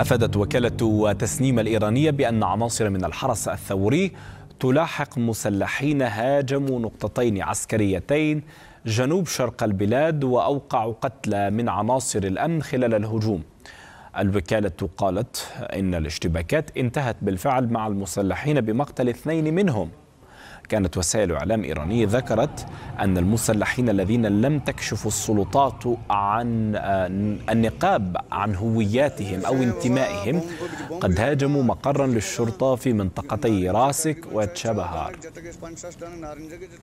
أفادت وكالة تسنيم الإيرانية بأن عناصر من الحرس الثوري تلاحق مسلحين هاجموا نقطتين عسكريتين جنوب شرق البلاد وأوقعوا قتلى من عناصر الأمن خلال الهجوم الوكالة قالت إن الاشتباكات انتهت بالفعل مع المسلحين بمقتل اثنين منهم كانت وسائل إعلام إيرانية ذكرت أن المسلحين الذين لم تكشف السلطات عن آه، النقاب عن هوياتهم أو انتمائهم قد هاجموا مقرا للشرطة في منطقتي راسك وتشبهار